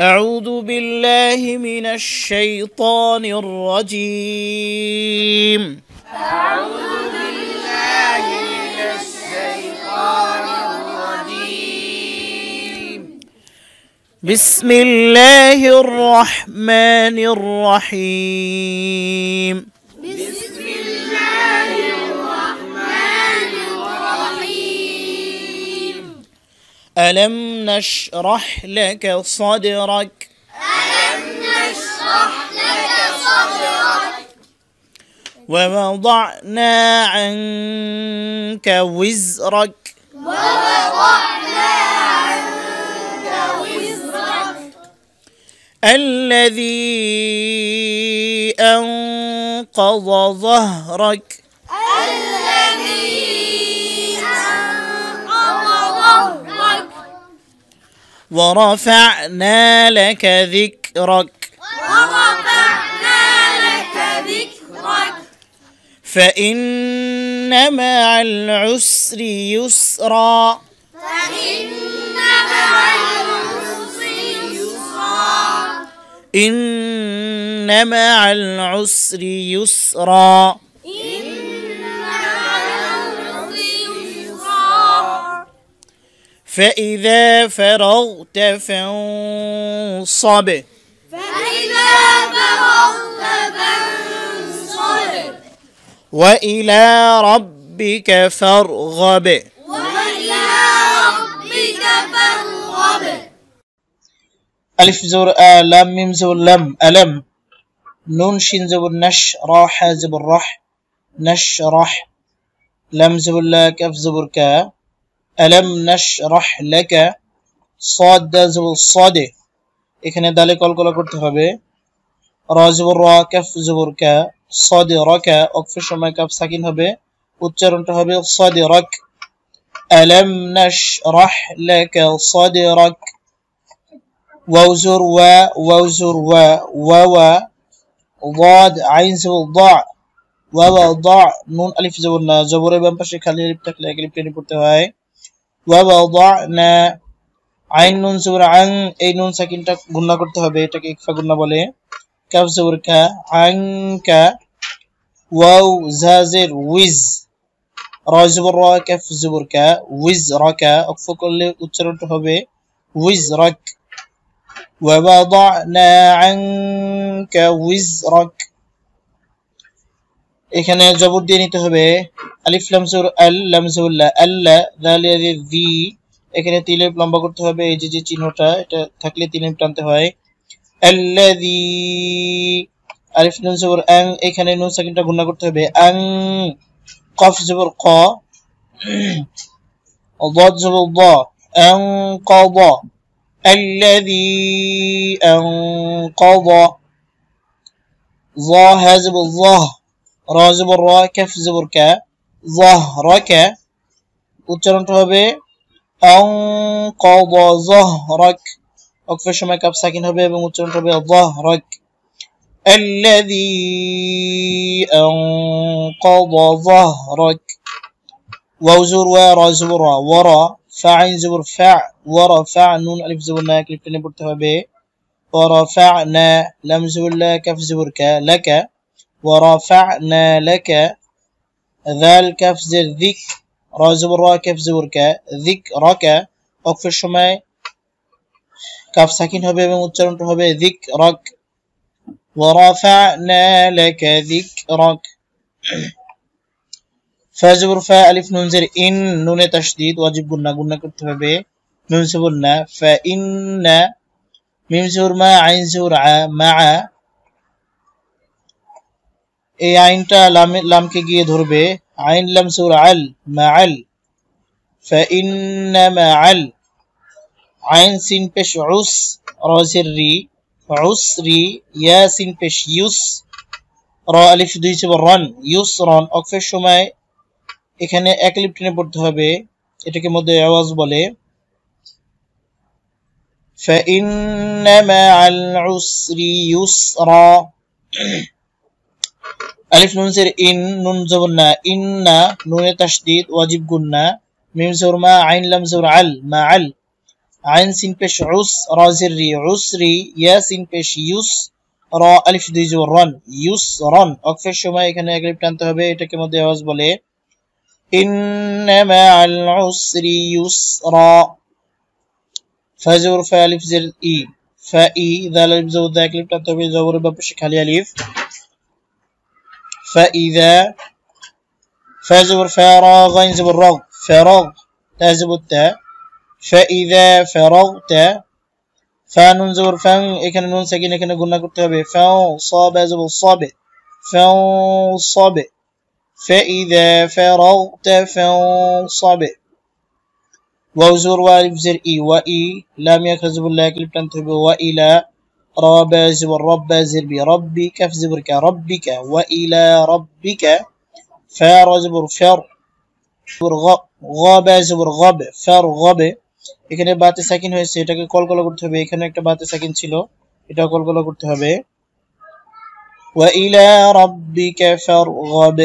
أعوذ بالله من الشيطان الرجيم أعوذ بالله من الشيطان الرجيم بسم الله الرحمن الرحيم ألم نشرح لك صدرك ألم نشرح لك صدرك ووضعنا عنك وزرك ووضعنا عنك وزرك الذي أنقض ظهرك الذي ورفعنا لك ذكرك ورفعنا لك ذكرك فإن مع العسر يسرا فإن مع العسر يسرا إن مع العسر يسرا فإذا فرغت فانصب فإذا فرغت فانصب وإلى ربك فارغب وإلى ربك فارغب ألف زور آ آه، لام ميم زور لم ألم نون شين زور نش راح حا زبر رح لم زور لا كف زبر كا আলম নশরাহ লাকা সদ দাজবুল সদে এখানে দালে কলকলা করতে হবে র রজবুর র কেফ জবর কা সদে রকা অক্ষের সময় কাফ সাকিন হবে উচ্চারণটা হবে সদে রক আলম নশরাহ লাকা সদে রক ওয়াউজুর ওয়া ওয়াউজুর ওয়া ওয়া ওয়া ضاد عين زبر ضاع ওয়া ضاع নুন আলিফ জবর না জবরের বাম পাশে খালি আলিফ থাকলে এক আলিফ হয় ووضعنا عين نون سور عن اي نون ساكن تا غننا করতে হবে এটাকে ইকফা গুননা বলে কাফ সুর কা আং কা واو زازر ويز راج بر كاف زبر ويز راكا اقف كل اتشرت هبه ويز راك ووضعنا عنك ويز راك এখানে জবর দিয়ে নিতে হবে আলিফ লামসুর আল লামসুল্লাহ আল্লাহ দালিয়া দি এখানে তিলে লম্বা করতে হবে এই যে যে চিহ্নটা এটা থাকলে তিলে টানতে হয় আল্লাদি আলিফ নুন জবর আং এখানে নুন সেকেন্ডটা গুণা করতে হবে আং কফ জবর ক ضاد জবর ض أنقض الذي أنقض ظا হাজব بالظه র كف র ক্যাফ জবর ক্যা জহ র ক্যা উচ্চারণটা হবে অং ক ব জহ রক অক্ষের সময় কাপ সাকিন হবে এবং উচ্চারণটা হবে জহ রক الذي أنقض ظهرك وزر ورا زبر ورا فعين زبر فع ورفع نون ألف زبر نا كلمتين برتها ب ورفعنا لم زبر لا كف زبر كا لك ورفعنا لك ذا كف زر ذك رازبر را كف زور ذك راكا اكفر شماي كف ساكن هبه بمتشرون هبه ذك راك ورفعنا لك ذك راك فازبر فا الف ننزر ان نون تشديد واجب قلنا قلنا كنت هبه ننسبنا فإن ميم زور ما عين زور ع مع এই আইনটা লাম লামকে গিয়ে ধরবে আইন লাম সুর আল মা আল فإن مع عين سين بش عس رازر রি عس রি ইয়া সিন بش ইউস র আলিফ দুই চেপে রন ইউস রন অক্ষের সময় এখানে এক লিপ টেনে পড়তে হবে এটাকে মধ্যে আওয়াজ বলে فإن مع ইউস يسرا আলিফ নুন ইন নুন জবর না ইন না নুনে তাসদিদ ওয়াজিব গুন না মিম জবর মা আইন লাম জবর আল মা আল আইন সিন পেশ উস র রি উস রি ইয়া সিন পেশ ইউস র আলিফ দুই জবর রন ইউস রন অক্ষের সময় এখানে এক আলিফ টানতে হবে এটাকে মধ্যে আওয়াজ বলে ইন্নামা আল উসরি ইউসরা فجر فالف زر اي فاي ذا দা زود ذاك الالف تعتبر زور باب খালি আলিফ فإذا فزبر فراغ زبر رغ فراغ تزبر فإذا فرغت فنون زبر فن إكن نون سكين إكن نقول نقول به فن صاب زبر صاب فن صاب فإذا فرغت فن صاب وزور والف زر إي وإي لام يكذب الله كلبتن تنتبه وإلى رابا زبر ربا زر بربي كف زبر كربك وإلى ربك فار زبر فر غابا জবর গব ফার গবে এখানে বাতে সাকিন হয়েছে এটাকে কলকলা করতে হবে এখানে একটা বাতে সাকিন ছিল এটা কলকলা করতে হবে ওয়া ইলা রাব্বিকা ফারগব